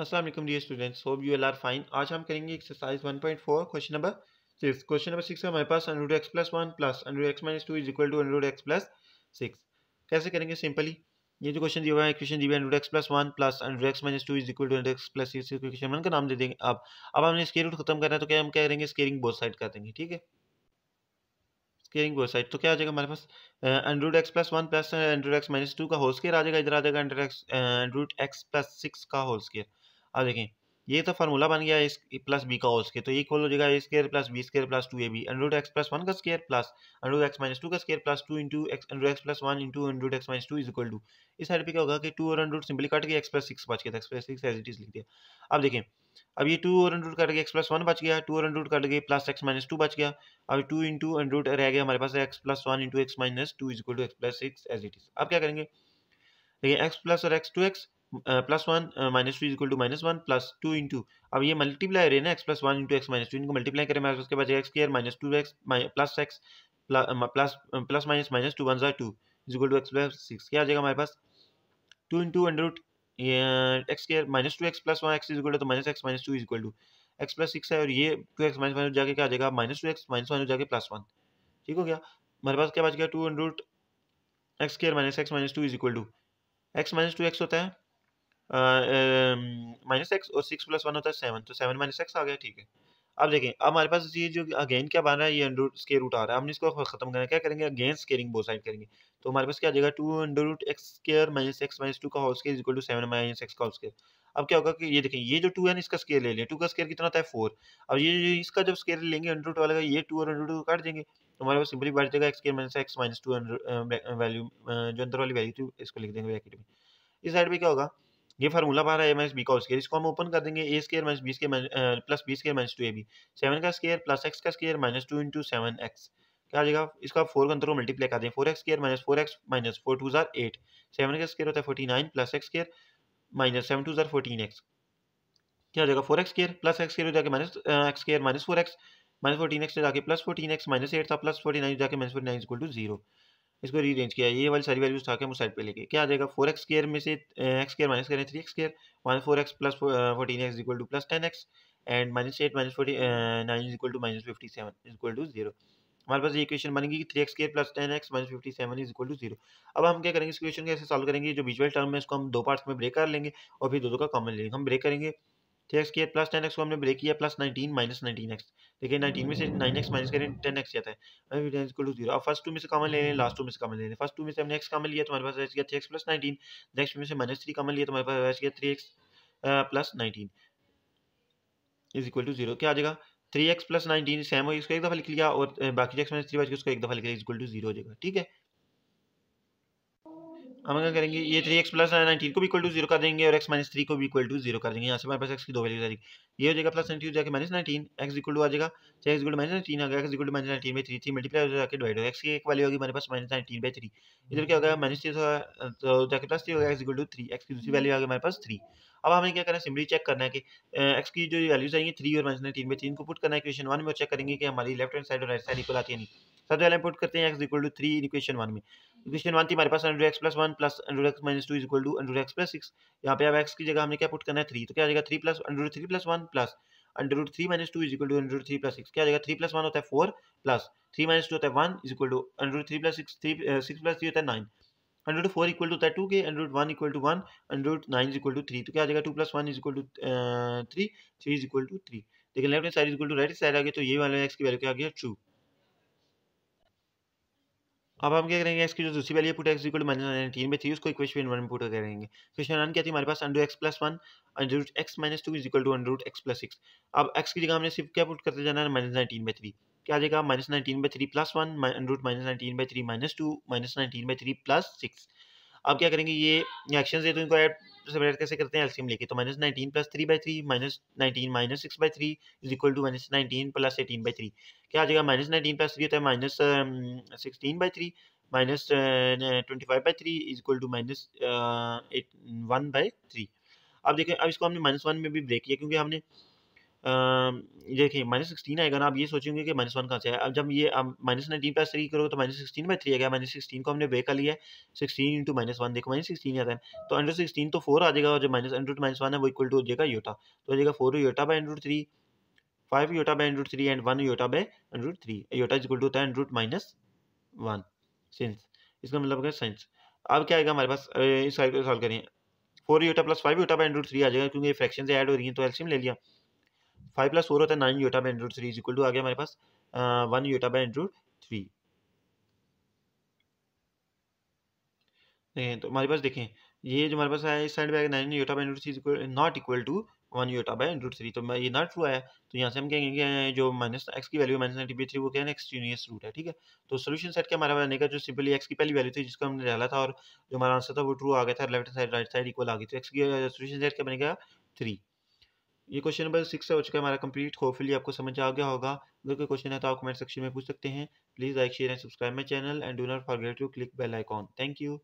अस्सलाम वालेकुम dear students hope you all are fine आज हम करेंगे exercise 1.4 question number six question number six हमारे पास under root x plus one plus under root x minus two is equal to under root x plus six कैसे करेंगे simply ये जो question दिया हुआ है क्वेश्चन दिया हुआ है under root x plus one plus under root x minus two is equal to under root x plus six question one का नाम दे देंगे अब अब हमने स्केयर रूट खत्म करना है तो क्या हम क्या करेंगे स्केयरिंग बोथ साइड कर देंगे ठीक है स्केयरिंग बोथ साइड तो क्या आ जाएगा हमारे पास under root x plus one plus under root x minus two का होल स्केयर आ जाएगा इधर आ जाएगा under root x under root x plus six का होल स्केयर अब देखें ये तो फार्मूला बन गया इस प्लस बी का उसके स्केयर तो इक्वल हो जाएगा a square plus b square plus two a b under root x plus one का square plus under root x minus two का square plus two into x under root x plus one into under root x minus two is equal to इस side पे क्या होगा कि two और under root simply cut गया x plus six बच गया था x plus six as it is लिख दिया अब देखें अब ये टू और अंडरूट कट गया एक्स प्लस वन बच गया टू और अंडरूट कट गया प्लस एक्स माइनस टू बच गया अब टू इंटू अंडरूट रह गया हमारे पास x plus one into x minus two is equal to x plus six as it is अब क्या करेंगे देखिए एक्स प्लस और x two x plus one minus two equal to minus one plus two into अब ये multiply रहे ना x plus one into x minus two इनको मल्टीप्लाई करें उसके बाद x square minus two x plus x plus plus minus minus two one जो two equal to x plus six क्या आ जाएगा हमारे पास two into under root x square minus two x plus one x equal to minus x minus two equal to x plus six है और ये to x minus minus जाके क्या आ जाएगा minus two x minus one जाके plus one ठीक हो गया हमारे पास क्या बच गया two under root x square minus x minus two is equal to x minus two x होता है माइनस एक्स और सिक्स प्लस वन होता है सेवन तो सेवन माइनस एक्स आ गया ठीक है अब देखें अब हमारे पास ये जो अगेन क्या बन रहा है ये अंडर स्केयर रूट आ रहा है हमने इसको खत्म करना क्या करेंगे अगेन स्केयरिंग बोथ साइड करेंगे तो हमारे पास क्या जाएगा two under root x square minus x minus two का whole square equal to seven minus x का होल स्केयर अब क्या होगा कि ये देखें ये जो टू है ना इसका स्केयर ले लें टू का स्केयर कितना होता है फोर अब ये इसका जब स्केयर लेंगे अंडर रूट वाला ये टू और अंडर रूट काट देंगे तो हमारे पास सिंपली बढ़ जाएगा x square minus x minus two value जो अंदर वाली वैल्यू थी इसको लिख देंगे ब्रैकेट में इस साइड पर क्या होगा ये फार्मूला बाहर है ए माइनस बी का स्केयर इसको हम ओपन कर देंगे a square minus b square plus b square minus two a b seven का स्केयर प्लस एक्स का square minus two into seven x क्या आ जाएगा इसका फोर का अंदर मल्टीप्लाई कर दें four x square minus four x minus four two जार एट सेवन का स्केयर होता है forty nine plus x square minus seven two जार फोर्टीन एक्स क्या आ जाएगा four x square plus x square हो जाएगा minus x square minus four x minus fourteen x जाके plus fourteen x minus eight था प्लस फोर्टी नाइन जाके minus forty nine equal to zero इसको रीरेंज किया ये वाली सारी वैल्यूज उठाकर हम साइड पे लेके क्या आ जाएगा फोर एक्स केयर में से एक्स स्केयर माइनस करें three x square minus four x plus fourteen x equal to plus ten x and minus eight minus forty nine is equal to minus fifty seven is equal to zero हमारे पास ये equation बनेगी कि three x square plus ten x minus fifty seven is equal to zero अब हम क्या करेंगे इस क्वेश्चन को ऐसे सॉल्व करेंगे जो विजुअल टर्म है इसको हम दो पार्ट्स में ब्रेक कर लेंगे और फिर दो दो का कॉमन लेंगे हम ब्रेक करेंगे एक्स की प्लस टेन एक्स को हमने ब्रेक किया plus nineteen minus nineteen x देखिए नाइनटीन में से नाइन एक्स माइनस करें टेन एक्स जाता है टू जीरो अब फर्स्ट टू में से कमल ले लें लास्ट टू में से कमल ले लें फर्स्ट टू में से हमने एक्स कमल लिया तो हमारे पास एस गया three x plus nineteen next में से माइनस थ्री कमल लिया तुम्हारे पास एस गया three x plus nineteen is equal to zero क्या आ जाएगा three x plus nineteen same हो इसको एक दफा लिख लिया और बाकी एक्स माइनस थ्री बच उसको एक दफा लिख लिया इज इक्वल टू जीरो हो जाएगा ठीक है हम क्या करेंगे ये थ्री एक्स प्लस नाइनटीन को भी इक्वल टू जीरो कर देंगे और एक्स माइनस थ्री को भी इक्वल टू जीरो कर देंगे यहाँ से हमारे पास एक्स की दो वैल्यूज जाएगी ये हो जाएगा प्लस नाइनटी हो जाएगा minus nineteen x equal to आ जाएगा चाहे एक्स इक्वल माइनस नाइनटीन आ गया एक्स इक्वल माइनस नाइनटीन में थ्री थ्री मल्टीप्लाई हो जाकर डिवाइड हो एक्स की एक वैल्यू होगी हमारे पास माइनस नाइनटीन बाई थ्री इधर क्या होगा माइनस थ्री तो प्लस थ्री होगा x equal to three x की दूसरी वैल्यू आ गई हमारे पास थ्री अब हमें क्या करना है सिंपली चेक करना है कि एक्स की जो वैल्यूज आएंगी थ्री और माइनस नाइनटीन बाई थ्री को पुट करना है क्वेश्चन वन में चेक करेंगे कि हमारी लेफ्ट हैंड साइड और राइट साइड इक्वल आती है नहीं सबसे पहले पुट करते हैं x equal to three equation one में इक्वेशन वन थी हमारे पास under root x plus one plus under root x minus two equal to under root x plus six यहाँ पे अब एक्स की जगह हमने क्या पुट करना है थ्री तो क्या जाएगा three plus under root three plus one plus under three minus two is equal to under three plus six क्या जाएगा थ्री प्लस वन होता है four plus three minus two होता है one is equal to under three plus six three six plus three होता है nine under four equal to होता है टू के under one equal to one under nine is equal to three तो क्या जाएगा two plus one is equal to three three is equal to three लेकिन left side is equal to right side आ गया तो ये वाला एक्स की वैल्यू क्या आ गया टू अब हम क्या करेंगे इसकी जो दूसरी वाली put x equal minus nineteen में थी उसको इक्वेशन वन में पुट करेंगे इक्वेशन वन क्या थी हमारे पास under x plus one under root x minus two is equal to under x plus six अब एक्स की जगह हमने सिर्फ क्या पुट करते जाना है माइनस नाइनटीन बाई थ्री क्या आ जाएगा minus nineteen by three plus one under root minus nineteen by three minus two minus nineteen by three plus six अब क्या करेंगे ये एक्शन है तो इनको ऐड सेपरेट कैसे करते हैं एल्सीम लेके तो minus nineteen plus three by three minus nineteen minus six by three is equal to minus nineteen plus eighteen by three क्या आ जाएगा माइनस नाइनटीन प्लस थ्री होता है minus sixteen by three minus twenty five by three is equal to minus one by three अब देखें अब इसको हमने माइनस वन में भी ब्रेक किया क्योंकि हमने देखिए माइनस सिक्सटीन आएगा ना आप ये सोचेंगे कि माइनस वन कहाँ से है अब जब ये माइनस नाइनटीन प्लस थ्री करोगे तो माइनस सिक्सटीन में थ्री आ गया माइनस सिक्सटीन को हमने वे कर लिया है सिक्सटीन इंटू माइनस वन देखो माइनस सिक्सटीन आता है तो अंडर सिक्सटीन तो फोर आ जाएगा और जो minus under two minus one है वो इक्वल टू हो जाएगा योटा तो हो जाएगा four iota by under three five iota by under three and one iota by under three iota is equal to होता है अंडर माइनस वन सेंस इसका मतलब क्या साइंस अब क्या आएगा हमारे पास इस साइड को सॉल्व करें four iota plus five iota by under three आ जाएगा क्योंकि फ्रैक्शन से ऐड हो रही है तो एल्शियम ले लिया फाइव प्लस फोर होता है nine iota by under root three is equal to आ गया हमारे पास one iota by under root three देखें तो हमारे पास देखें ये जो हमारे पास आया इस साइड में nine iota by under root three not equal to one iota by under root three तो ये नॉट ट्रू आया तो यहाँ से हम कहेंगे कि जो माइनस एक्स की वैल्यू माइनस नाइन्टी थ्री वो क्या है एक्सट्रीनियस रूट है ठीक है तो सोल्यूशन सेट के हमारे बने का जो सिंपली एक्स की पहली वैल्यू थी जिसको हमने डाला था और जो हमारा आंसर था वो ट्रू आ गया था left side right side equal आ गई तो एक्स की सोल्यूशन uh, सेट क्या बनेगा थ्री ये क्वेश्चन नंबर सिक्स हो चुका है हमारा कंप्लीट होपफुली आपको समझ आ गया होगा अगर कोई क्वेश्चन है तो आप कमेंट सेक्शन में पूछ सकते हैं please like share and subscribe my channel and do not forget to click bell icon thank you